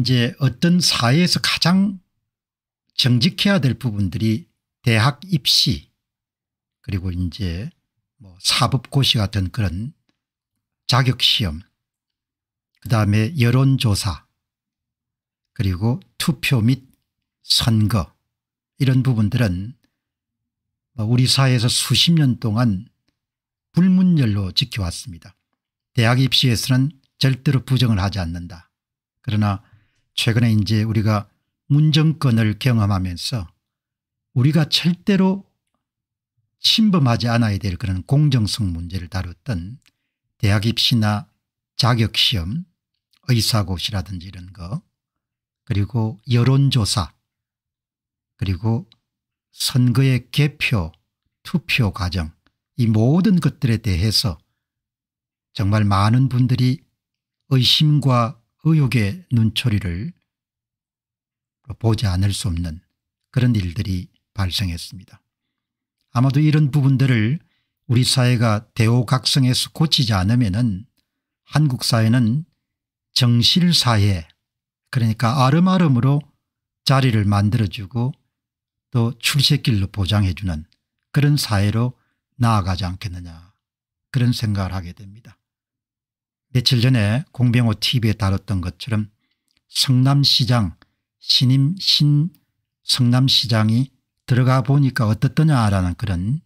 이제 어떤 사회에서 가장 정직해야 될 부분들이 대학 입시 그리고 이제 뭐 사법고시 같은 그런 자격시험 그 다음에 여론조사 그리고 투표 및 선거 이런 부분들은 뭐 우리 사회에서 수십 년 동안 불문열로 지켜왔습니다. 대학 입시에서는 절대로 부정을 하지 않는다. 그러나 최근에 이제 우리가 문정권을 경험하면서 우리가 절대로 침범하지 않아야 될 그런 공정성 문제를 다뤘던 대학 입시나 자격시험 의사고시라든지 이런 거 그리고 여론조사 그리고 선거의 개표 투표 과정 이 모든 것들에 대해서 정말 많은 분들이 의심과 의욕의 눈초리를 보지 않을 수 없는 그런 일들이 발생했습니다. 아마도 이런 부분들을 우리 사회가 대오각성에서 고치지 않으면 한국 사회는 정실사회 그러니까 아름아름으로 자리를 만들어주고 또 출세길로 보장해주는 그런 사회로 나아가지 않겠느냐 그런 생각을 하게 됩니다. 며칠 전에 공병호 tv에 다뤘던 것처럼 성남시장 신임 신 성남시장이 들어가 보니까 어떻더냐라는 그런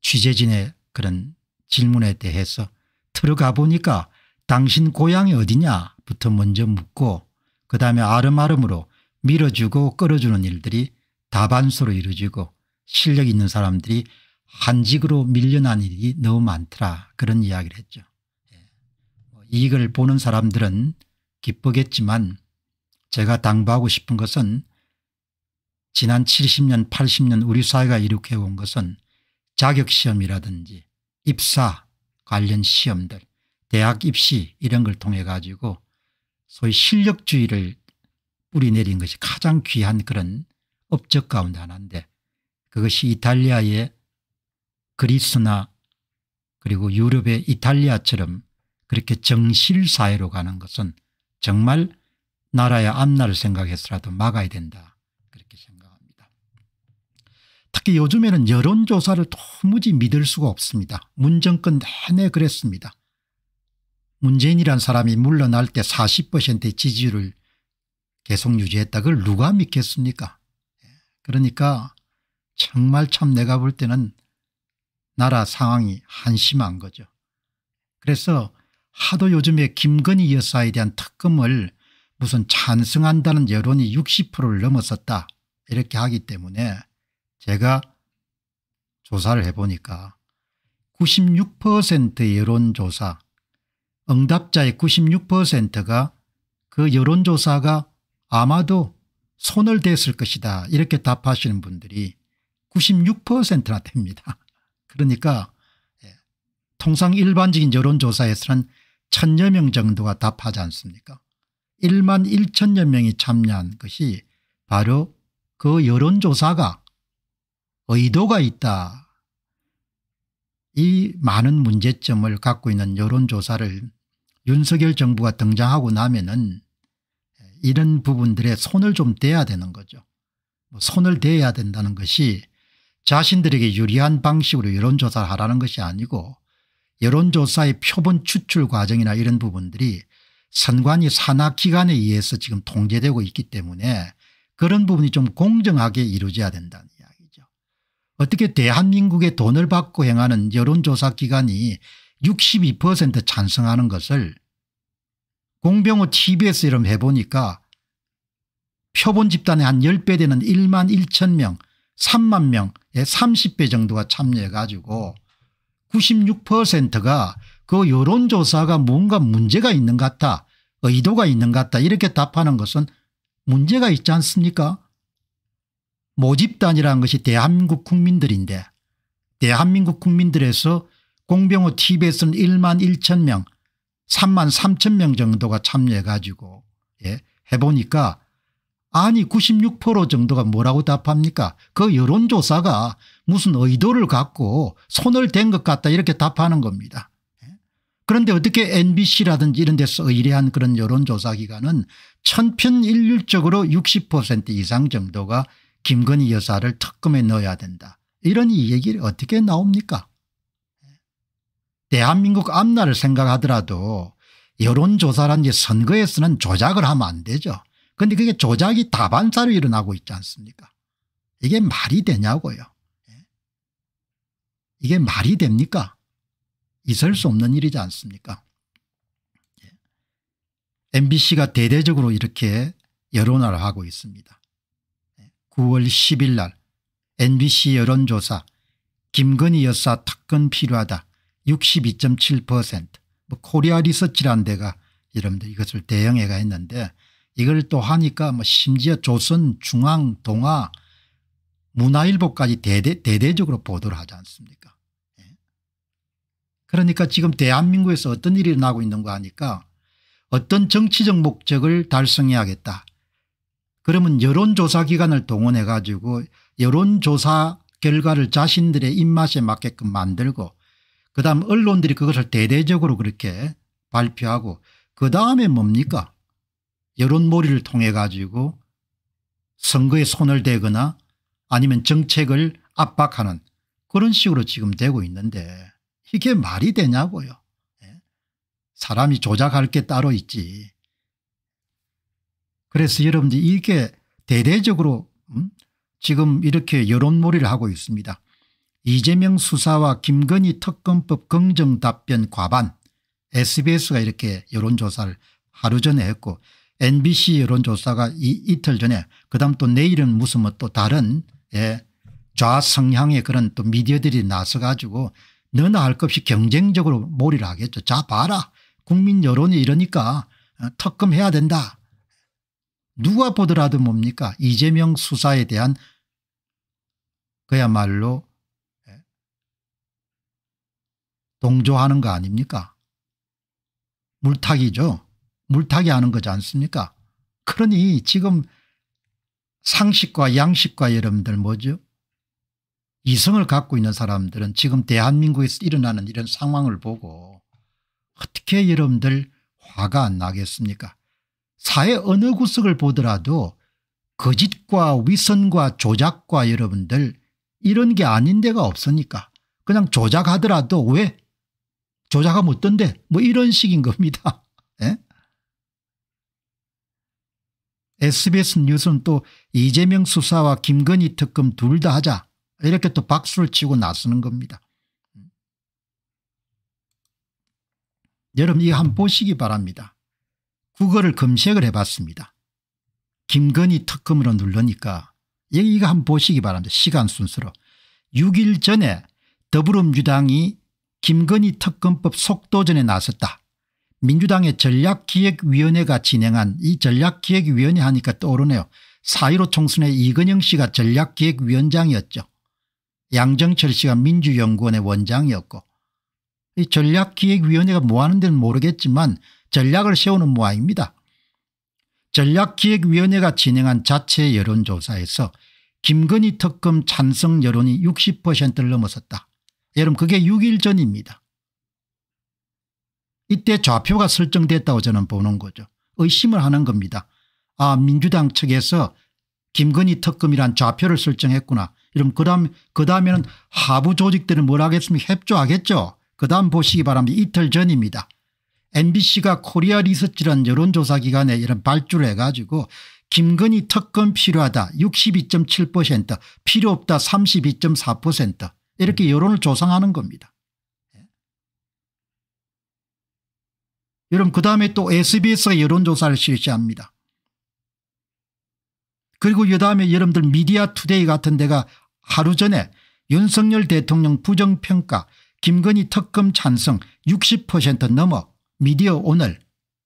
취재진의 그런 질문에 대해서 들어가 보니까 당신 고향이 어디냐부터 먼저 묻고 그다음에 아름아름으로 밀어주고 끌어주는 일들이 다반수로 이루어지고 실력 있는 사람들이 한직으로 밀려난 일이 너무 많더라 그런 이야기를 했죠. 이익을 보는 사람들은 기쁘겠지만 제가 당부하고 싶은 것은 지난 70년 80년 우리 사회가 이룩해 온 것은 자격시험이라든지 입사 관련 시험들 대학 입시 이런 걸 통해 가지고 소위 실력주의를 뿌리내린 것이 가장 귀한 그런 업적 가운데 하나인데 그것이 이탈리아의 그리스나 그리고 유럽의 이탈리아처럼 그렇게 정실사회로 가는 것은 정말 나라의 앞날을 생각해서라도 막아야 된다 그렇게 생각합니다. 특히 요즘에는 여론조사를 도무지 믿을 수가 없습니다. 문정권 내내 그랬습니다. 문재인이란 사람이 물러날 때 40%의 지지율을 계속 유지했다. 그걸 누가 믿겠습니까 예, 그러니까 정말 참 내가 볼 때는 나라 상황이 한심한 거죠. 그래서 하도 요즘에 김건희 여사에 대한 특검을 무슨 찬성한다는 여론이 60%를 넘었었다 이렇게 하기 때문에 제가 조사를 해보니까 96% 여론조사 응답자의 96%가 그 여론조사가 아마도 손을 댔을 것이다 이렇게 답하시는 분들이 96%나 됩니다. 그러니까 예, 통상 일반적인 여론조사에서는 천여 명 정도가 답하지 않습니까 1만 1천여 명이 참여한 것이 바로 그 여론조사가 의도가 있다. 이 많은 문제점을 갖고 있는 여론조사를 윤석열 정부가 등장하고 나면은 이런 부분들에 손을 좀 대야 되는 거죠. 뭐 손을 대야 된다는 것이 자신들에게 유리한 방식으로 여론조사를 하라는 것이 아니고 여론조사의 표본 추출 과정이나 이런 부분들이 선관위 산하기관에 의해서 지금 통제되고 있기 때문에 그런 부분이 좀 공정하게 이루어져야 된다는 이야기죠. 어떻게 대한민국의 돈을 받고 행하는 여론조사기관이 62% 찬성하는 것을 공병호 tbs 이름 해보니까 표본 집단의 한 10배 되는 1만 1천 명 3만 명의 30배 정도가 참여해 가지고 96%가 그 여론조사가 뭔가 문제가 있는 것 같다 의도가 있는 것 같다 이렇게 답하는 것은 문제가 있지 않습니까 모집단이라는 것이 대한민국 국민들인데 대한민국 국민들에서 공병호 TV에서는 1만 1천 명 3만 3천 명 정도가 참여해 가지고 예, 해보니까 아니 96% 정도가 뭐라고 답합니까 그 여론조사가 무슨 의도를 갖고 손을 댄 것 같다 이렇게 답하는 겁니다. 예? 그런데 어떻게 MBC라든지 이런 데서 의뢰한 그런 여론조사기관은 천편일률적으로 60% 이상 정도가 김건희 여사를 특검에 넣어야 된다. 이런 이 얘기를 어떻게 나옵니까 예? 대한민국 앞날을 생각하더라도 여론조사라는 선거에서는 조작을 하면 안 되죠. 그런데 그게 조작이 다반사로 일어나고 있지 않습니까 이게 말이 되냐고요. 이게 말이 됩니까? 있을 수 없는 일이지 않습니까? MBC가 예. 대대적으로 이렇게 여론화를 하고 있습니다. 9월 예. 10일 날 MBC 여론조사 김건희 여사 특권 필요하다 62.7%뭐 코리아 리서치라는 데가 여러분들 이것을 대형해가 했는데 이걸 또 하니까 뭐 심지어 조선 중앙 동아 문화일보까지 대대, 대대적으로 보도를 하지 않습니까 예. 그러니까 지금 대한민국에서 어떤 일이 일어나고 있는가 하니까 어떤 정치적 목적을 달성해야겠다 그러면 여론조사기관을 동원해 가지고 여론조사 결과를 자신들의 입맛에 맞게끔 만들고 그다음 언론들이 그것을 대대적으로 그렇게 발표하고 그다음에 뭡니까 여론몰이를 통해 가지고 선거에 손을 대거나 아니면 정책을 압박하는 그런 식으로 지금 되고 있는데 이게 말이 되냐고요. 예? 사람이 조작할 게 따로 있지. 그래서 여러분들 이게 대대적으로 음? 지금 이렇게 여론몰이를 하고 있습니다. 이재명 수사와 김건희 특검법 긍정답변 과반 sbs가 이렇게 여론조사를 하루 전에 했고 mbc 여론조사가 이, 이틀 전에 그다음 또 내일은 무슨 뭐 또 다른 예. 좌성향의 그런 또 미디어들이 나서 가지고 너나 할 것 없이 경쟁적으로 몰이를 하겠죠. 자 봐라 국민 여론이 이러니까 특검해야 어, 된다. 누가 보더라도 뭡니까 이재명 수사에 대한 그야말로 예, 동조하는 거 아닙니까 물타기죠. 물타기 하는 거지 않습니까 그러니 지금 상식과 양식과 여러분들 뭐죠 이성을 갖고 있는 사람들은 지금 대한민국에서 일어나는 이런 상황을 보고 어떻게 여러분들 화가 안 나겠습니까 사회 어느 구석을 보더라도 거짓과 위선과 조작과 여러분들 이런 게 아닌 데가 없으니까 그냥 조작하더라도 왜 조작하면 어떤데 뭐 이런 식인 겁니다. SBS 뉴스는 또 이재명 수사와 김건희 특검 둘 다 하자 이렇게 또 박수를 치고 나서는 겁니다. 음. 여러분 이거 한번 보시기 바랍니다. 국어를 검색을 해봤습니다. 김건희 특검으로 누르니까 여기 이거 한번 보시기 바랍니다. 시간 순서로. 6일 전에 더불어민주당이 김건희 특검법 속도전에 나섰다. 민주당의 전략기획위원회가 진행한 이 전략기획위원회 하니까 떠오르네요. 4.15 총선의 이건영 씨가 전략기획위원장이었죠. 양정철 씨가 민주연구원의 원장이었고 이 전략기획위원회가 뭐하는 데는 모르겠지만 전략을 세우는 모양입니다. 전략기획위원회가 진행한 자체 여론조사에서 김건희 특검 찬성 여론이 60%를 넘어섰다 여러분 그게 6일 전입니다. 이때 좌표가 설정됐다고 저는 보는 거죠. 의심을 하는 겁니다. 아 민주당 측에서 김건희 특검이란 좌표를 설정했구나. 이럼 그다음 그다음에는 하부 조직들은 뭘 하겠습니까? 협조하겠죠. 그다음 보시기 바랍니다. 이틀 전입니다. MBC가 코리아 리서치란 여론조사 기관에 이런 발주를 해가지고 김건희 특검 필요하다 62.7% 필요 없다 32.4% 이렇게 여론을 조성하는 겁니다. 여러분 그 다음에 또 SBS가 여론조사를 실시합니다. 그리고 그 다음에 여러분들 미디어 투데이 같은 데가 하루 전에 윤석열 대통령 부정평가 김건희 특검 찬성 60% 넘어 미디어 오늘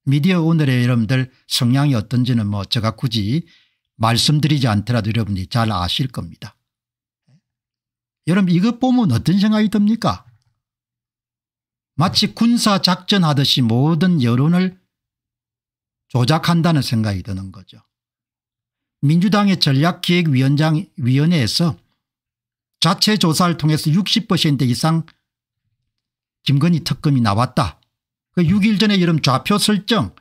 미디어 오늘의 여러분들 성향이 어떤지는 뭐 제가 굳이 말씀드리지 않더라도 여러분이 잘 아실 겁니다. 여러분 이것 보면 어떤 생각이 듭니까 마치 군사작전 하듯이 모든 여론을 조작한다는 생각이 드는 거죠. 민주당의 전략기획위원회에서 자체 조사를 통해서 60% 이상 김건희 특검이 나왔다. 그 6일 전에 이런 좌표 설정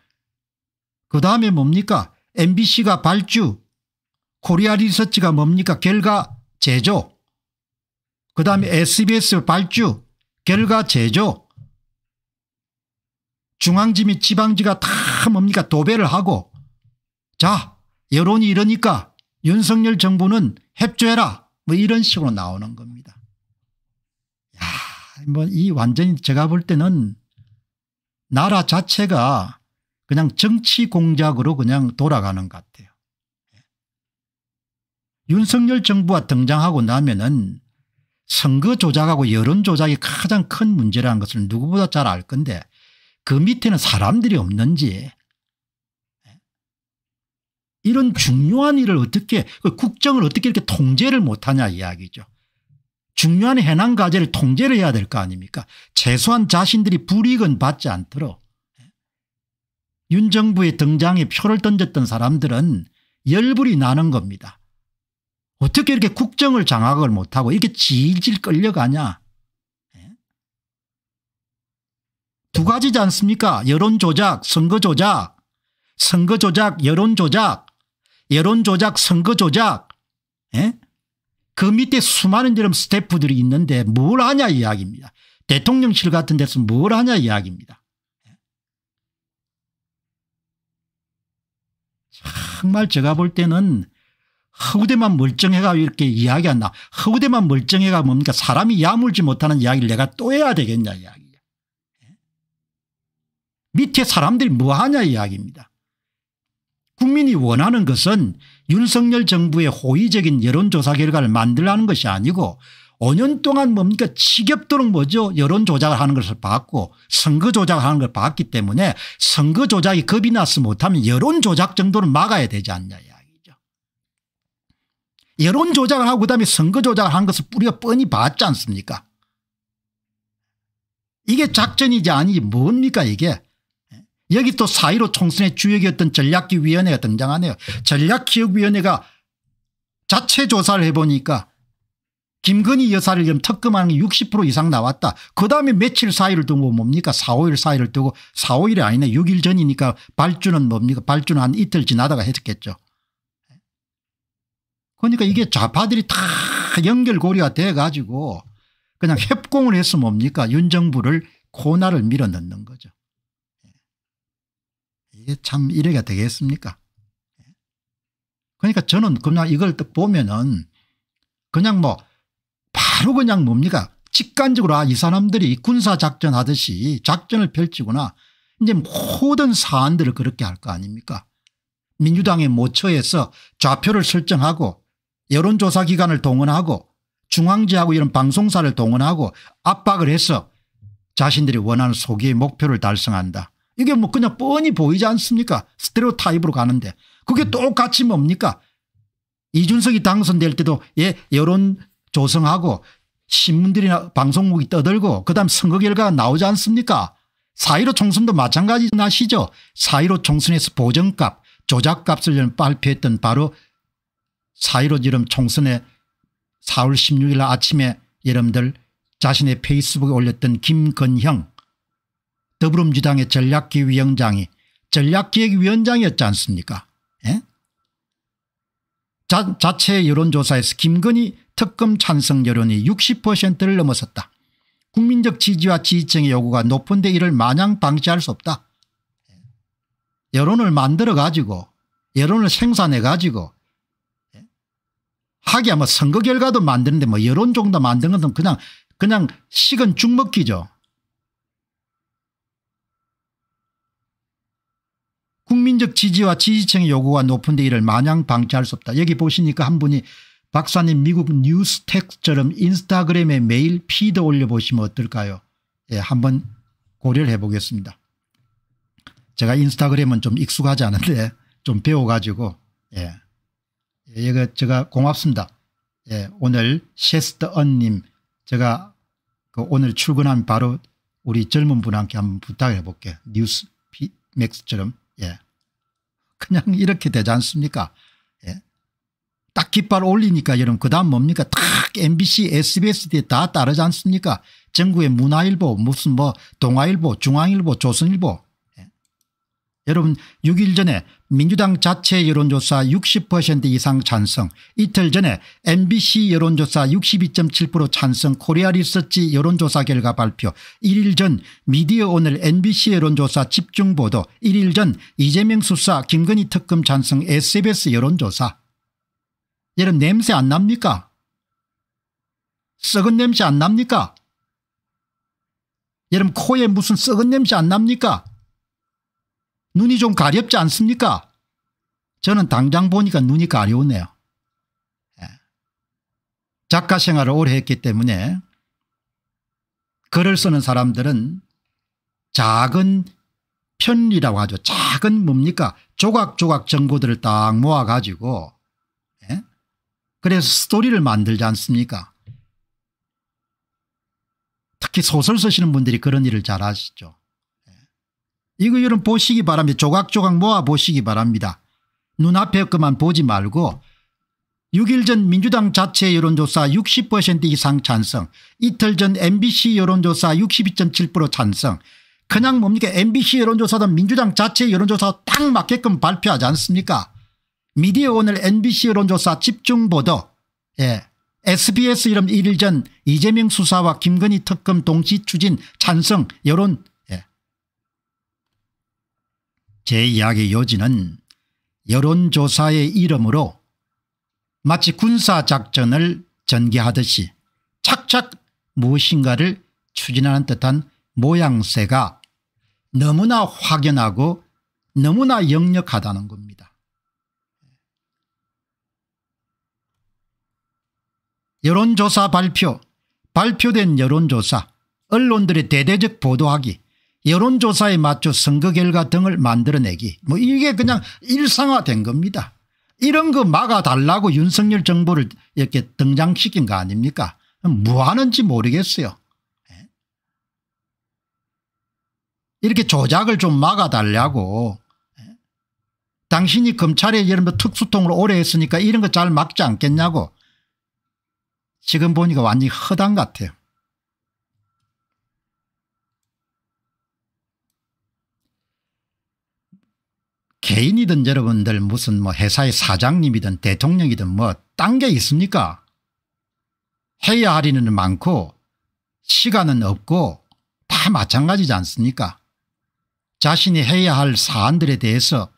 그 다음에 뭡니까 MBC가 발주 코리아 리서치가 뭡니까 결과 제조 그 다음에 SBS 발주 결과 제조 중앙지 및 지방지가 다 뭡니까 도배를 하고 자 여론이 이러니까 윤석열 정부는 협조해라 뭐 이런 식으로 나오는 겁니다. 야뭐 이 완전히 제가 볼 때는 나라 자체가 그냥 정치 공작으로 그냥 돌아가는 것 같아요. 윤석열 정부가 등장하고 나면은 선거 조작하고 여론 조작이 가장 큰 문제라는 것을 누구보다 잘 알 건데 그 밑에는 사람들이 없는지 이런 중요한 일을 어떻게 그 국정을 어떻게 이렇게 통제를 못하냐 이야기죠. 중요한 해난 과제를 통제를 해야 될 거 아닙니까 최소한 자신들이 불이익은 받지 않도록 윤 정부의 등장에 표를 던졌던 사람들은 열불이 나는 겁니다. 어떻게 이렇게 국정을 장악을 못하고 이렇게 질질 끌려가냐 두 가지지 않습니까? 여론조작, 선거조작, 선거조작, 여론조작, 여론조작, 선거조작. 예? 그 밑에 수많은 이런 스태프들이 있는데 뭘 하냐 이야기입니다. 대통령실 같은 데서 뭘 하냐 이야기입니다. 정말 제가 볼 때는 허우대만 멀쩡해가 이렇게 이야기 안 나. 허우대만 멀쩡해가 뭡니까 사람이 야물지 못하는 이야기를 내가 또 해야 되겠냐 이야기. 밑에 사람들이 뭐하냐 이야기입니다. 국민이 원하는 것은 윤석열 정부의 호의적인 여론조사 결과를 만들라는 것이 아니고 5년 동안 뭡니까 지겹도록 뭐죠 여론 조작을 하는 것을 봤고 선거 조작을 하는 걸 봤기 때문에 선거 조작이 겁이 나서 못하면 여론 조작 정도는 막아야 되지 않냐 이야기죠. 여론 조작을 하고 그다음에 선거 조작을 한 것을 뿌리가 뻔히 봤지 않습니까 이게 작전이지 아니 지 뭡니까 이게 여기 또 사이로 총선의 주역이었던 전략기위원회가 등장하네요. 전략기획위원회가 자체 조사를 해보니까 김건희 여사를 특검하는 게60% 이상 나왔다. 그다음에 며칠 사이를 두고 뭡니까 4, 5일 사이를 두고 4, 5일이 아니네 6일 전이니까 발주는 뭡니까 발주는 한 이틀 지나다가 했겠죠. 그러니까 이게 좌파들이 다 연결고리가 돼 가지고 그냥 협공을 해서 뭡니까 윤 정부를 코나를 밀어넣는 거죠. 이게 참 이래가 되겠습니까? 그러니까 저는 그냥 이걸 딱 보면은 그냥 뭐 바로 그냥 뭡니까 직관적으로 아, 이 사람들이 군사작전 하듯이 작전을 펼치구나 이제 모든 사안들을 그렇게 할 거 아닙니까 민주당의 모처에서 좌표를 설정하고 여론조사기관을 동원하고 중앙지하고 이런 방송사를 동원하고 압박을 해서 자신들이 원하는 소기의 목표를 달성한다 이게 뭐 그냥 뻔히 보이지 않습니까 스테레오 타입으로 가는데 그게 똑같이 음. 뭡니까 이준석이 당선될 때도 예 여론 조성하고 신문들이나 방송국이 떠들고 그다음 선거 결과가 나오지 않습니까 4.15 총선도 마찬가지 아시죠 4.15 총선에서 보정값 조작값을 발표했던 바로 4.15 여름 총선에 4월 16일 아침에 여러분들 자신의 페이스북에 올렸던 김건형 더불어민주당의 전략기획위원장이 전략기획위원장이었지 않습니까 에? 예? 자, 자체 여론조사에서 김건희 특검 찬성 여론이 60%를 넘어섰다. 국민적 지지와 지지층의 요구가 높은데 이를 마냥 방치할 수 없다. 예? 여론을 만들어 가지고 여론을 생산해 가지고 예? 하기야 뭐 선거 결과도 만드는데 뭐여론정도 만드는 건 그냥 그냥 식은 죽 먹기죠. 국민적 지지와 지지층의 요구가 높은데 이를 마냥 방치할 수 없다. 여기 보시니까 한 분이 박사님 미국 뉴스텍처럼 인스타그램에 매일 피드 올려보시면 어떨까요? 예, 한번 고려를 해보겠습니다. 제가 인스타그램은 좀 익숙하지 않은데 좀 배워가지고 예. 예, 제가 고맙습니다. 예, 오늘 셰스트 언님 제가 그 오늘 출근한 바로 우리 젊은 분한테 한번 부탁해 볼게요. 뉴스 맥스처럼 예. 그냥 이렇게 되지 않습니까 예. 딱 깃발 올리니까 여러분 그 다음 뭡니까 딱 mbc sbs 다 따르지 않습니까 전국의 문화일보 무슨 뭐 동아일보 중앙일보 조선일보 여러분 6일 전에 민주당 자체 여론조사 60% 이상 찬성 이틀 전에 mbc 여론조사 62.7% 찬성 코리아리서치 여론조사 결과 발표 1일 전 미디어 오늘 mbc 여론조사 집중보도 1일 전 이재명 수사 김건희 특검 찬성 sbs 여론조사 여러분 냄새 안 납니까? 썩은 냄새 안 납니까? 여러분 코에 무슨 썩은 냄새 안 납니까? 눈이 좀 가렵지 않습니까? 저는 당장 보니까 눈이 가려우네요. 예. 작가 생활을 오래 했기 때문에 글을 쓰는 사람들은 작은 편이라고 하죠. 작은 뭡니까 조각조각 정보들을 딱 모아가지고 예? 그래서 스토리를 만들지 않습니까 특히 소설 쓰시는 분들이 그런 일을 잘 하시죠. 이거는 보시기 바랍니다. 조각조각 모아 보시기 바랍니다. 눈앞에 것만 보지 말고 6일 전 민주당 자체 여론조사 60% 이상 찬성 이틀 전 MBC 여론조사 62.7% 찬성 그냥 뭡니까 MBC 여론조사든 민주당 자체 여론조사 딱 맞게끔 발표하지 않습니까 미디어 오늘 MBC 여론조사 집중보도 예. SBS 이름 1일 전 이재명 수사와 김건희 특검 동시 추진 찬성 여론 제이야기 요지는 여론조사의 이름으로 마치 군사작전을 전개하듯이 착착 무엇인가를 추진하는 듯한 모양새가 너무나 확연하고 너무나 역력하다는 겁니다. 여론조사 발표, 발표된 여론조사, 언론들의 대대적 보도하기 여론조사에 맞춰 선거 결과 등을 만들어내기 뭐 이게 그냥 일상화된 겁니다. 이런 거 막아달라고 윤석열 정부를 이렇게 등장시킨 거 아닙니까 뭐 하는지 모르겠어요. 예? 이렇게 조작을 좀 막아달라고 예? 당신이 검찰에 예를 들특수통으 뭐 오래 했으니까 이런 거 잘 막지 않겠냐고 지금 보니까 완전히 허당 같아요. 개인이든 여러분들 무슨 뭐 회사의 사장님이든 대통령이든 뭐 딴 게 있습니까 해야 할 일은 많고 시간은 없고 다 마찬가지지 않습니까 자신이 해야 할 사안들에 대해서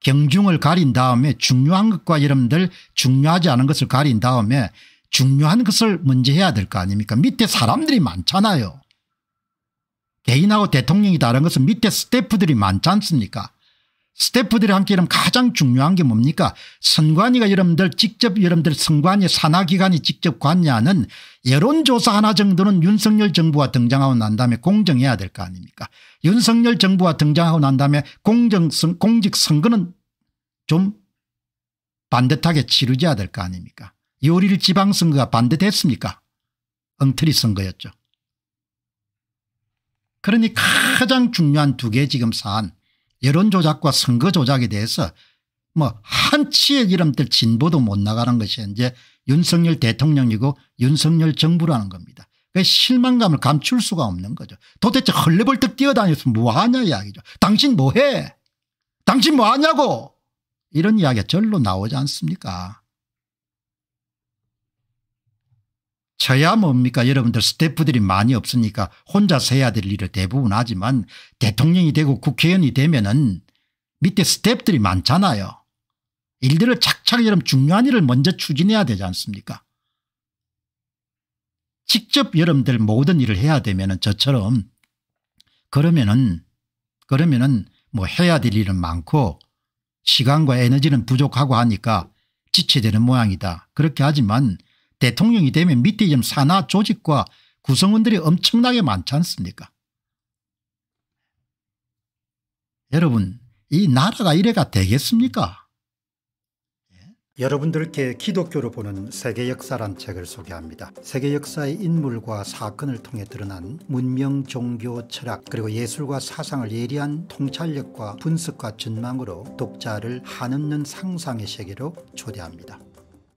경중을 가린 다음에 중요한 것과 여러분들 중요하지 않은 것을 가린 다음에 중요한 것을 먼저 해야 될 거 아닙니까 밑에 사람들이 많잖아요 개인하고 대통령이 다른 것은 밑에 스태프들이 많지 않습니까 스태프들이 함께하면 가장 중요한 게 뭡니까 선관위가 여러분들 직접 여러분들 선관위 산하기관이 직접 관여하는 여론조사 하나 정도는 윤석열 정부가 등장하고 난 다음에 공정해야 될 거 아닙니까 윤석열 정부가 등장하고 난 다음에 공정성 공직선거는 좀 반듯하게 치르져야 될 거 아닙니까 요리를 지방선거가 반듯했습니까 엉터리 선거였죠 그러니 가장 중요한 두 개 지금 사안 여론조작과 선거조작에 대해서 뭐 한치의 기름들 진보도 못 나가는 것이 이제 윤석열 대통령이고 윤석열 정부라는 겁니다. 그 실망감을 감출 수가 없는 거죠. 도대체 헐레벌떡 뛰어다녀서 뭐하냐 이야기죠. 당신 뭐해? 당신 뭐하냐고? 이런 이야기가 절로 나오지 않습니까? 저야 뭡니까 여러분들 스태프들이 많이 없으니까 혼자서 해야 될 일을 대부분 하지만 대통령이 되고 국회의원이 되면 은 밑에 스태프들이 많잖아요. 일들을 착착 여러분 중요한 일을 먼저 추진해야 되지 않습니까 직접 여러분들 모든 일을 해야 되면 저처럼 그러면은 그러면은 뭐 해야 될 일은 많고 시간과 에너지는 부족하고 하니까 지체되는 모양이다. 그렇게 하지만 대통령이 되면 밑에 지금 산하 조직과 구성원들이 엄청나게 많지 않습니까 여러분 이 나라가 이래가 되겠습니까 여러분들께 기독교로 보는 세계 역사란 책을 소개합니다. 세계 역사의 인물과 사건을 통해 드러난 문명, 종교, 철학 그리고 예술과 사상을 예리한 통찰력과 분석과 전망으로 독자를 한없는 상상의 세계로 초대합니다.